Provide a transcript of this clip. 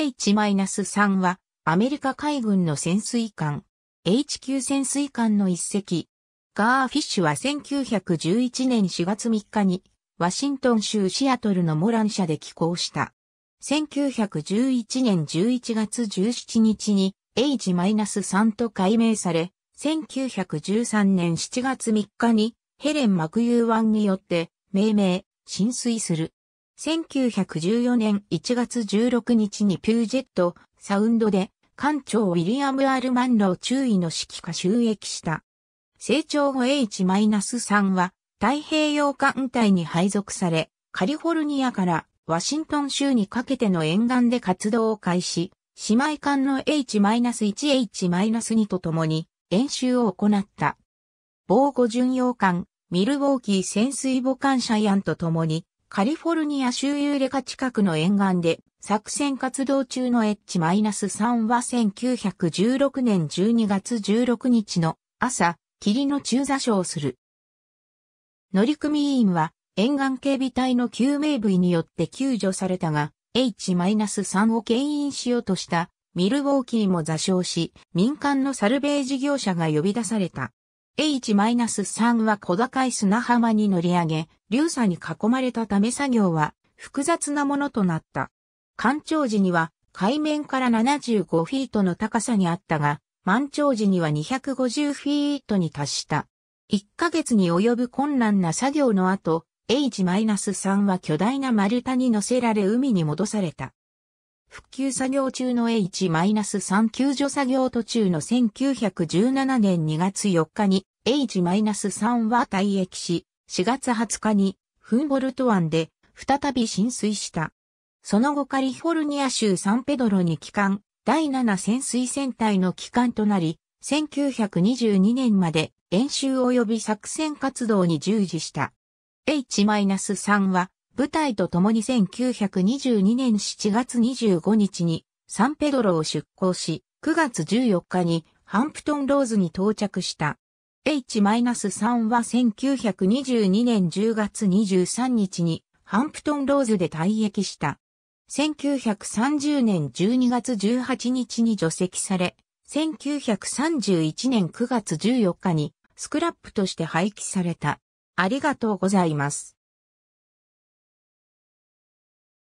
H-3 はアメリカ海軍の潜水艦 h 級潜水艦の一隻。ガーフィッシュは1911年4月3日にワシントン州シアトルのモラン社で寄港した。1911年11月17日に H-3 と改名され、1913年7月3日にヘレン・マクユーワンによって命名、浸水する。1914年1月16日にピュージェット、サウンドで、艦長ウィリアム・アール・マンロー中尉の指揮下収益した。成長後 H-3 は、太平洋艦隊に配属され、カリフォルニアからワシントン州にかけての沿岸で活動を開始、姉妹艦の H-1H-2 と共に演習を行った。防護巡洋艦、ミルウォーキー潜水母艦シャイアンと共にカリフォルニア州ユーレカ近くの沿岸で作戦活動中の H-3 は1916年12月16日の朝、霧の中座礁をする。乗組員は沿岸警備隊の救命部位によって救助されたが、H-3 を牽引しようとしたミルウォーキーも座礁し、民間のサルベージ業者が呼び出された。H-3 は小高い砂浜に乗り上げ、流砂に囲まれたため作業は複雑なものとなった。干潮時には海面から75フィートの高さにあったが、満潮時には250フィートに達した。1ヶ月に及ぶ困難な作業の後、H-3 は巨大な丸太に乗せられ海に戻された。復旧作業中の H-3 救助作業途中の1917年2月4日に H-3 は退役し、4月20日にフンボルト湾で再び浸水した。その後カリフォルニア州サンペドロに帰還、第7潜水戦隊の帰還となり、1922年まで演習及び作戦活動に従事した。H-3 は部隊と共に1922年7月25日にサンペドロを出港し、9月14日にハンプトンローズに到着した。H-3 は1922年10月23日にハンプトンローズで退役した。1930年12月18日に除籍され、1931年9月14日にスクラップとして廃棄された。ありがとうございます。